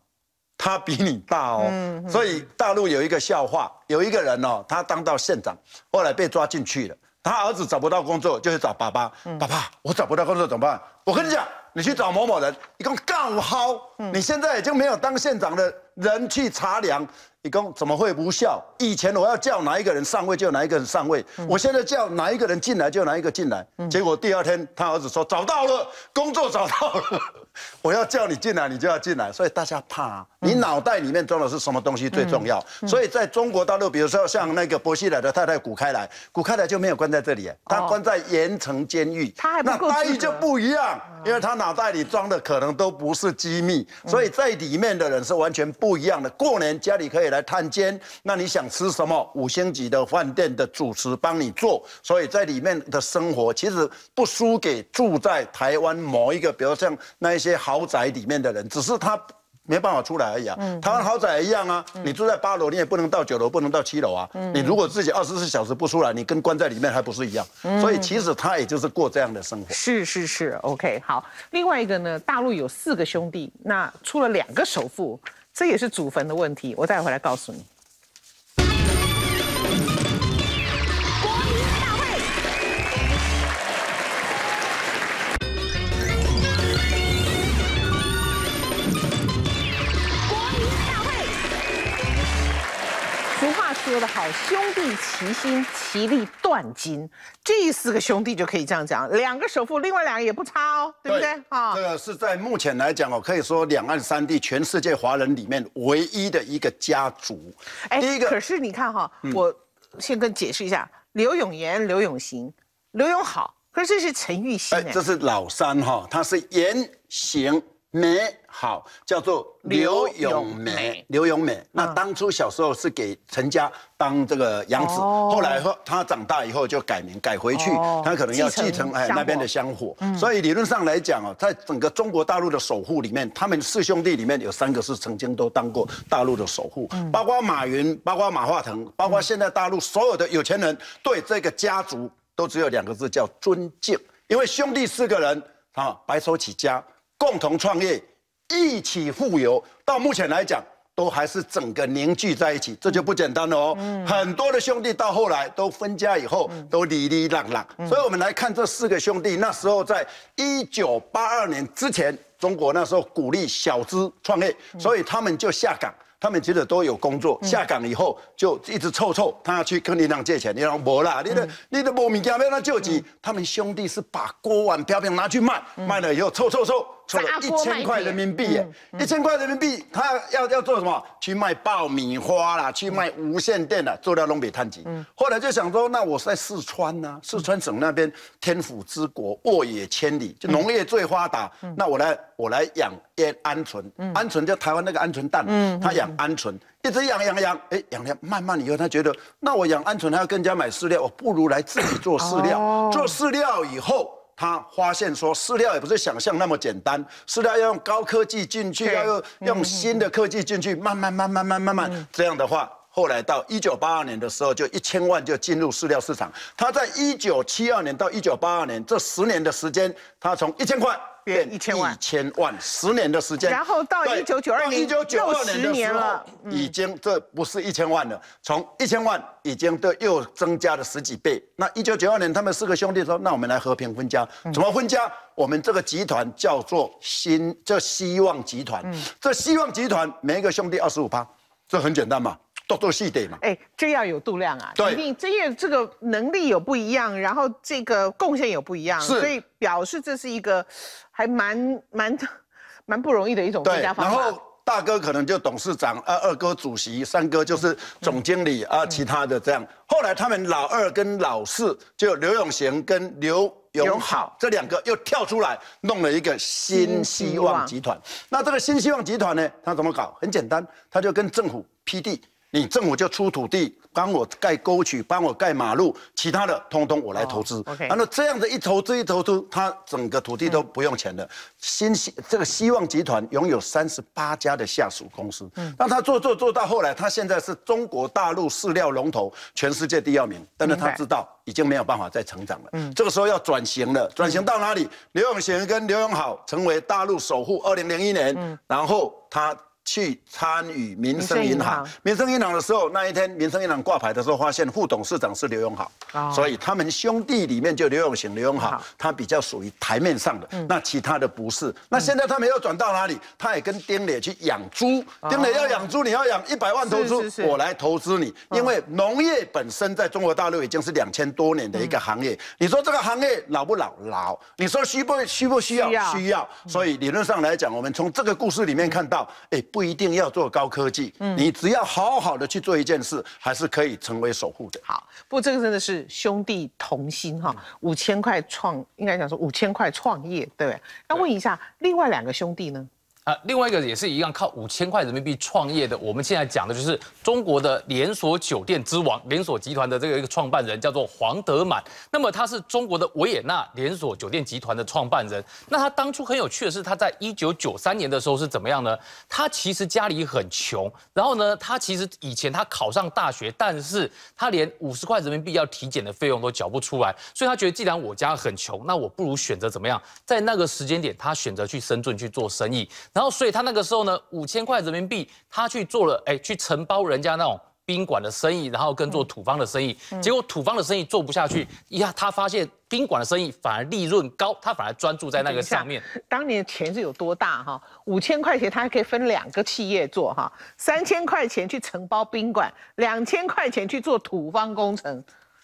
他比你大哦。所以大陆有一个笑话，有一个人哦，他当到县长，后来被抓进去了。他儿子找不到工作，就去找爸爸：“爸爸，我找不到工作怎么办？”我跟你讲。你去找某某人，你共干好。你现在已经没有当县长的人去查粮，你共怎么会无效？以前我要叫哪一个人上位就哪一个人上位，我现在叫哪一个人进来就哪一个进来。结果第二天他儿子说找到了工作，找到了。我要叫你进来，你就要进来，所以大家怕你脑袋里面装的是什么东西最重要。所以在中国大陆，比如说像那个薄熙来的太太谷开来，谷开来就没有关在这里，他关在盐城监狱，那待遇就不一样，因为他脑袋里装的可能都不是机密，所以在里面的人是完全不一样的。过年家里可以来探监，那你想吃什么，五星级的饭店的主持帮你做，所以在里面的生活其实不输给住在台湾某一个，比如像那。一些豪宅里面的人，只是他没办法出来而已啊。他湾豪宅一样啊，你住在八楼，你也不能到九楼，不能到七楼啊。你如果自己二十四小时不出来，你跟关在里面还不是一样？所以其实他也就是过这样的生活。是是是，OK，好。另外一个呢，大陆有四个兄弟，那出了两个首富，这也是祖坟的问题。我再回来告诉你。说得好，兄弟齐心，其利断金。这四个兄弟就可以这样讲，两个首富，另外两个也不差哦，对不对啊？个是在目前来讲哦，可以说两岸三地全世界华人里面唯一的一个家族。哎，第一个可是你看哈，我先跟解释一下，刘永言、刘永行、刘永好，可是这是陈玉兴，这是老三哈，他是言行。梅好叫做刘永梅，刘永美。那当初小时候是给陈家当这个养子，后来后他长大以后就改名改回去，他可能要继承哎那边的香火。所以理论上来讲哦，在整个中国大陆的首富里面，他们四兄弟里面有三个是曾经都当过大陆的首富，包括马云，包括马化腾，包括现在大陆所有的有钱人对这个家族都只有两个字叫尊敬，因为兄弟四个人啊白手起家。共同创业，一起富有。到目前来讲，都还是整个凝聚在一起，这就不简单了哦。很多的兄弟到后来都分家以后，都离离浪浪。所以我们来看这四个兄弟，那时候在一九八二年之前，中国那时候鼓励小资创业，所以他们就下岗，他们其实都有工作。下岗以后就一直凑凑，他要去跟你行借钱，你行没啦，你的你的没家件有？那救急？他们兄弟是把锅碗瓢盆拿去卖，卖了以后凑凑凑。抽了一千块人民币，一千块人民币，他要要做什么？去卖爆米花啦，去卖无线电啦，做掉东北炭基。后来就想说，那我是在四川呢，四川省那边天府之国，沃野千里，就农业最发达。那我来我来养养鹌鹑，鹌鹑就台湾那个鹌鹑蛋，他养鹌鹑，一直养养养，哎，养了慢慢以后，他觉得那我养鹌鹑，他要更加买饲料，我不如来自己做饲料，做饲料以后。他发现说饲料也不是想象那么简单，饲料要用高科技进去，要用新的科技进去，慢慢慢慢慢慢慢慢，这样的话，后来到一九八二年的时候，就一千万就进入饲料市场。他在一九七二年到一九八二年这十年的时间，他从一千块。变一千万，一千万，十年的时间，然后到一九九二年，到一九九二年的时候，已经这不是一千万了，从一千万已经都又增加了十几倍。那一九九二年，他们四个兄弟说：“那我们来和平分家，怎么分家？我们这个集团叫做新，叫希望集团。这希望集团每一个兄弟二十五%，这很简单嘛。”多多细的嘛？哎，这要有度量啊！对，一定，因为这个能力有不一样，然后这个贡献有不一样，所以表示这是一个还蛮蛮蛮不容易的一种增加方法。然后大哥可能就董事长，啊、二哥主席，三哥就是总经理啊，其他的这样。后来他们老二跟老四，就刘永贤跟刘永好这两个又跳出来，弄了一个新希望集团。那这个新希望集团呢，他怎么搞？很简单，他就跟政府批地。你政府就出土地，帮我盖沟渠，帮我盖马路，其他的通通我来投资。OK。然后这样子一投资一投资，他整个土地都不用钱的。新希这个希望集团拥有三十八家的下属公司。嗯。那他做做做到后来，他现在是中国大陆饲料龙头，全世界第二名。但是他知道已经没有办法再成长了。嗯。这个时候要转型了，转型到哪里？刘永贤跟刘永好成为大陆首富。二零零一年，然后他。去参与民生银行，民生银行的时候，那一天民生银行挂牌的时候，发现副董事长是刘永好，所以他们兄弟里面就刘永行、刘永好，他比较属于台面上的，那其他的不是。那现在他们又转到哪里？他也跟丁磊去养猪，丁磊要养猪，你要养一百万头猪，我来投资你。因为农业本身在中国大陆已经是两千多年的一个行业，你说这个行业老不老？老。你说需不需不需要？需要。所以理论上来讲，我们从这个故事里面看到，哎不。不一定要做高科技，嗯，你只要好好的去做一件事，还是可以成为守护的。好，不过这个真的是兄弟同心哈，五千块创，应该讲说五千块创业，对。那问一下，另外两个兄弟呢？另外一个也是一样靠五千块人民币创业的，我们现在讲的就是中国的连锁酒店之王连锁集团的这个一个创办人叫做黄德满。那么他是中国的维也纳连锁酒店集团的创办人。那他当初很有趣的是，他在一九九三年的时候是怎么样呢？他其实家里很穷，然后呢，他其实以前他考上大学，但是他连五十块人民币要体检的费用都缴不出来，所以他觉得既然我家很穷，那我不如选择怎么样？在那个时间点，他选择去深圳去做生意。然后，所以他那个时候呢，五千块人民币，他去做了，哎，去承包人家那种宾馆的生意，然后跟做土方的生意。结果土方的生意做不下去，一下他发现宾馆的生意反而利润高，他反而专注在那个上面。当年钱是有多大哈？五千块钱他还可以分两个企业做哈，三千块钱去承包宾馆，两千块钱去做土方工程。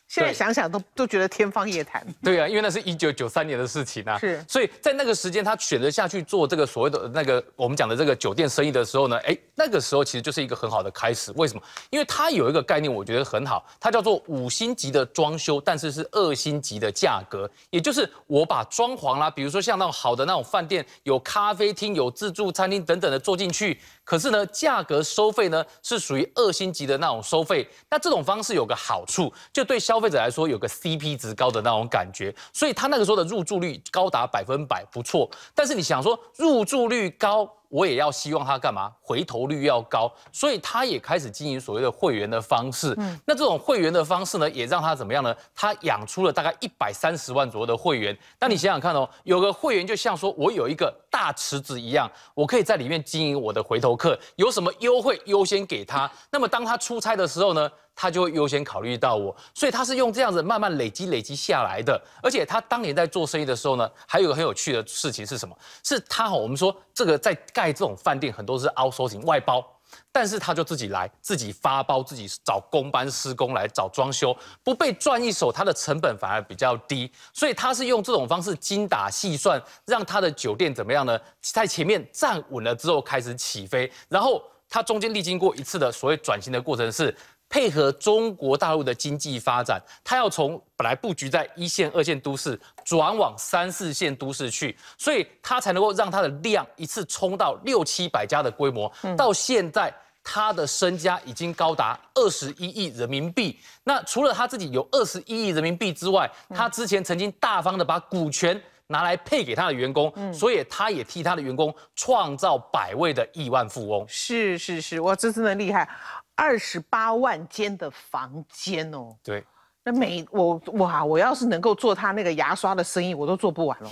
现在想想都都觉得天方夜谭。对啊，因为那是一九九三年的事情啊，是。所以在那个时间，他选择下去做这个所谓的那个我们讲的这个酒店生意的时候呢，哎，那个时候其实就是一个很好的开始。为什么？因为他有一个概念，我觉得很好，它叫做五星级的装修，但是是二星级的价格，也就是我把装潢啦，比如说像那种好的那种饭店，有咖啡厅、有自助餐厅等等的做进去。可是呢，价格收费呢是属于二星级的那种收费。那这种方式有个好处，就对消费者来说有个 CP 值高的那种感觉。所以他那个时候的入住率高达百分百，不错。但是你想说入住率高。我也要希望他干嘛？回头率要高，所以他也开始经营所谓的会员的方式。嗯，那这种会员的方式呢，也让他怎么样呢？他养出了大概一百三十万左右的会员。那你想想看哦，有个会员就像说我有一个大池子一样，我可以在里面经营我的回头客，有什么优惠优先给他。那么当他出差的时候呢？他就会优先考虑到我，所以他是用这样子慢慢累积累积下来的。而且他当年在做生意的时候呢，还有一个很有趣的事情是什么？是他哈，我们说这个在盖这种饭店，很多是 outsourcing 外包，但是他就自己来，自己发包，自己找工班施工，来找装修，不被赚一手，他的成本反而比较低。所以他是用这种方式精打细算，让他的酒店怎么样呢？在前面站稳了之后开始起飞，然后他中间历经过一次的所谓转型的过程是。配合中国大陆的经济发展，他要从本来布局在一线、二线都市，转往三四线都市去，所以他才能够让他的量一次冲到六七百家的规模。到现在，他的身家已经高达二十一亿人民币。那除了他自己有二十一亿人民币之外，他之前曾经大方的把股权拿来配给他的员工，所以他也替他的员工创造百位的亿万富翁。是是是，哇，真的厉害。二十八万间的房间哦，对，那每我哇，我要是能够做他那个牙刷的生意，我都做不完了。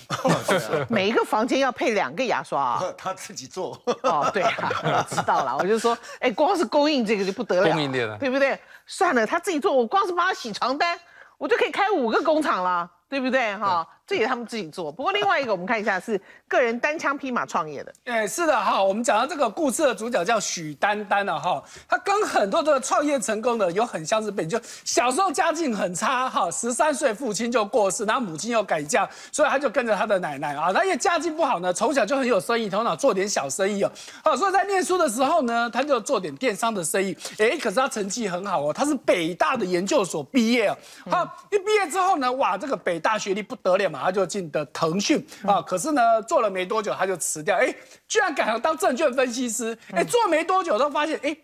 每一个房间要配两个牙刷啊，他自己做哦，对，知道了。我就说，哎，光是供应这个就不得了，供应对不对？算了，他自己做，我光是帮他洗床单，我就可以开五个工厂了，对不对？哈。这也他们自己做，不过另外一个我们看一下是个人单枪匹马创业的。哎，是的，哈，我们讲到这个故事的主角叫许丹丹了，哈，他跟很多的创业成功的有很相似背景，就小时候家境很差，哈，十三岁父亲就过世，然后母亲又改嫁，所以他就跟着他的奶奶啊。他也家境不好呢，从小就很有生意头脑，做点小生意哦，好，所以在念书的时候呢，他就做点电商的生意，哎，可是他成绩很好哦，他是北大的研究所毕业，哦。好，一毕业之后呢，哇，这个北大学历不得了。马上就进的腾讯啊，可是呢做了没多久他就辞掉，哎，居然改行当证券分析师，哎，做没多久都发现，哎，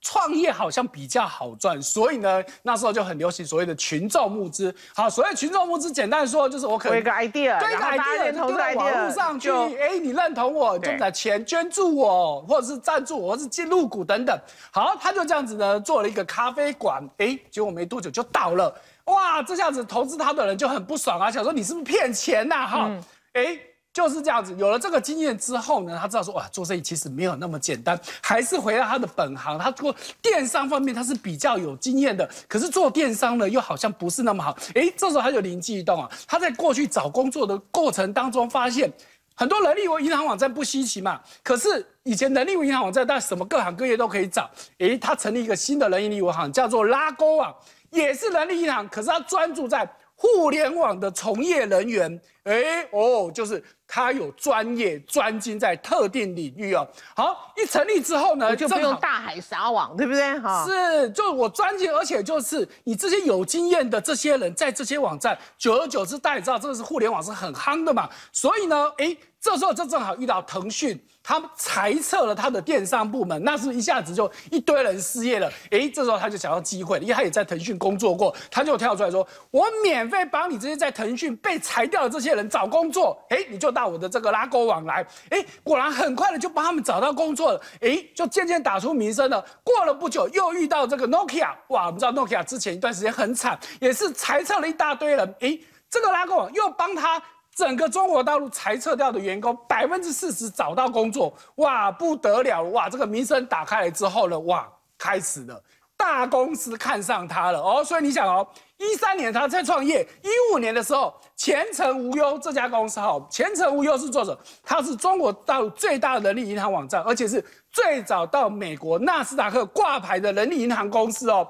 创业好像比较好赚，所以呢那时候就很流行所谓的群众募资。好，所谓群众募资，简单说就是我可能有个 idea，跟 idea 投在网络上去，哎，你认同我就把钱捐助我，或者是赞助我，或是进入股等等。好，他就这样子呢做了一个咖啡馆，哎，结果没多久就倒了。哇，这下子投资他的人就很不爽啊，想说你是不是骗钱呐？哈，哎，就是这样子。有了这个经验之后呢，他知道说哇，做生意其实没有那么简单，还是回到他的本行。他做电商方面他是比较有经验的，可是做电商呢又好像不是那么好。哎，这时候他就灵机一动啊，他在过去找工作的过程当中发现，很多人力网、银行网站不稀奇嘛。可是以前人力银行网站，在什么各行各业都可以找。哎，他成立一个新的人力银行，叫做拉勾网。也是人力银行，可是他专注在互联网的从业人员，哎哦，就是他有专业专精在特定领域啊。好，一成立之后呢，就不用大海撒网，对不对？哈，是，就是我专精，而且就是你这些有经验的这些人在这些网站，久而久之大家也知道，这个是互联网是很夯的嘛。所以呢，哎，这时候就正好遇到腾讯。他裁撤了他的电商部门，那是一下子就一堆人失业了。哎，这时候他就想要机会，因为他也在腾讯工作过，他就跳出来说：“我免费帮你这些在腾讯被裁掉的这些人找工作。”哎，你就到我的这个拉勾网来。哎，果然很快的就帮他们找到工作了。哎，就渐渐打出名声了。过了不久，又遇到这个 Nokia，哇，我们知道 Nokia 之前一段时间很惨，也是裁撤了一大堆人。哎，这个拉勾网又帮他。整个中国大陆裁撤掉的员工，百分之四十找到工作，哇，不得了，哇，这个民生打开来之后呢，哇，开始了，大公司看上他了哦，所以你想哦，一三年他在创业，一五年的时候，前程无忧这家公司哈，前程无忧是做什么？他是中国大陆最大的人力银行网站，而且是最早到美国纳斯达克挂牌的人力银行公司哦。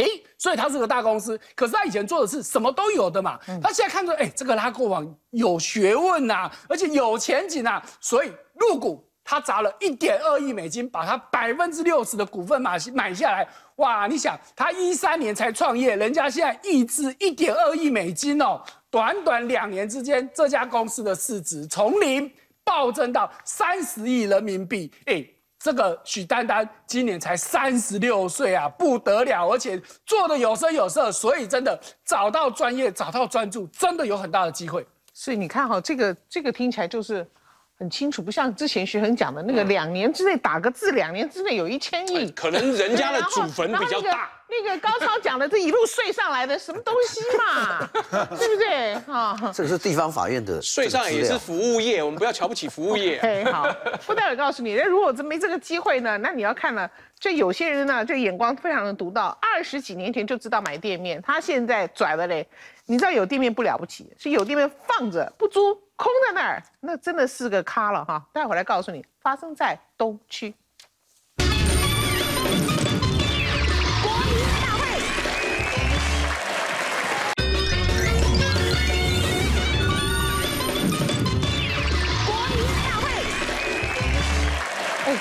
哎，所以他是个大公司，可是他以前做的是什么都有的嘛。他现在看出，哎，这个拉勾网有学问呐，而且有前景呐，所以入股他砸了一点二亿美金，把他百分之六十的股份买买下来。哇，你想，他一三年才创业，人家现在一支一点二亿美金哦，短短两年之间，这家公司的市值从零暴增到三十亿人民币，哎。这个许丹丹今年才三十六岁啊，不得了，而且做的有声有色，所以真的找到专业，找到专注，真的有很大的机会。所以你看哈，这个这个听起来就是。很清楚，不像之前徐恒讲的那个两年之内打个字，两年之内有一千亿。可能人家的祖坟比较大。那个高超讲的这一路税上来的什么东西嘛，对不对？哈，这是地方法院的税上也是服务业，我们不要瞧不起服务业。OK，好，傅代表告诉你，那如果这没这个机会呢，那你要看了，这有些人呢，这眼光非常的独到，二十几年前就知道买店面，他现在拽了嘞。你知道有店面不了不起，是有店面放着不租。空在那儿，那真的是个咖了哈。待会儿来告诉你，发生在东区。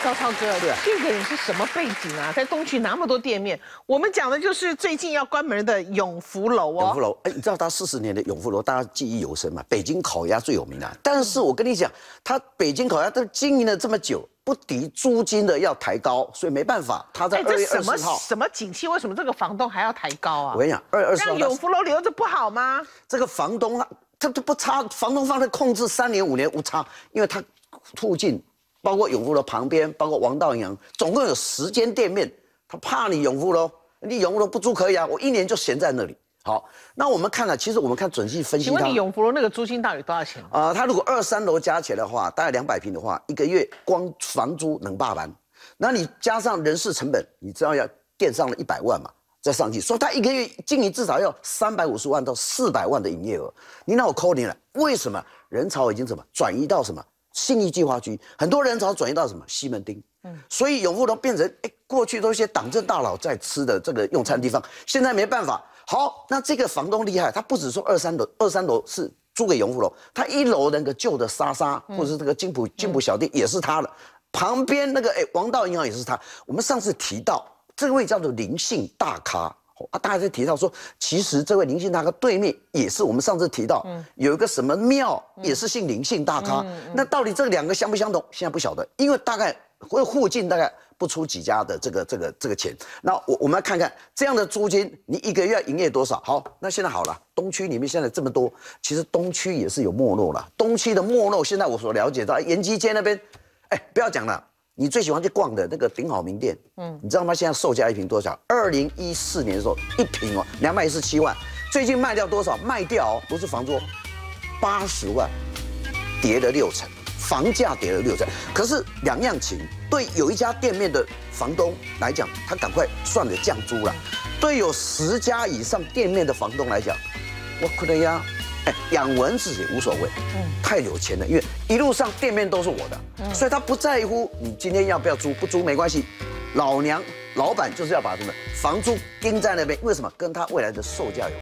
赵超哥，这个人是什么背景啊？在东区那么多店面，我们讲的就是最近要关门的永福楼啊。永福楼，哎，你知道他四十年的永福楼，大家记忆犹深嘛？北京烤鸭最有名的。但是我跟你讲，他北京烤鸭都经营了这么久，不敌租金的要抬高，所以没办法。他在二月二十号，什么景气？为什么这个房东还要抬高啊？我跟你讲，二月二十号。让永福楼留着不好吗？这个房东他他不差，房东方的控制三年五年无差，因为他附近。包括永福楼旁边，包括王道阳，总共有十间店面，他怕你永福楼，你永福楼不租可以啊，我一年就闲在那里。好，那我们看了，其实我们看准细分析。请问你永福楼那个租金大约多少钱？呃，他如果二三楼加起来的话，大概两百平的话，一个月光房租能霸完，那你加上人事成本，你知道要垫上了一百万嘛？再上去，说他一个月经营至少要三百五十万到四百万的营业额，你让我扣你了？为什么人潮已经怎么转移到什么？信义计划区很多人潮转移到什么西门町？嗯，所以永富楼变成哎，过去都一些党政大佬在吃的这个用餐地方，现在没办法。好，那这个房东厉害，他不止说二三楼，二三楼是租给永富楼，他一楼那个旧的莎莎或者是这个金浦金浦小弟也是他的，旁边那个哎王道银行也是他。我们上次提到这位叫做林姓大咖。啊，大家在提到说，其实这位林姓大哥对面也是我们上次提到，嗯，有一个什么庙也是姓林姓大咖。那到底这两个相不相同？现在不晓得，因为大概会附近大概不出几家的这个这个这个钱。那我我们来看看这样的租金，你一个月营业多少？好，那现在好了，东区里面现在这么多，其实东区也是有没落了。东区的没落，现在我所了解到，延吉街那边，哎，不要讲了。你最喜欢去逛的那个顶好名店，嗯，你知道吗？现在售价一瓶多少？二零一四年的时候一瓶哦两百一十七万，最近卖掉多少？卖掉哦不是房租八十万，跌了六成，房价跌了六成。可是两样情，对有一家店面的房东来讲，他赶快算了降租了；对有十家以上店面的房东来讲，我可能呀。哎，养蚊子也无所谓。嗯，太有钱了，因为一路上店面都是我的，所以他不在乎你今天要不要租，不租没关系。老娘老板就是要把什么房租钉在那边，为什么？跟他未来的售价有。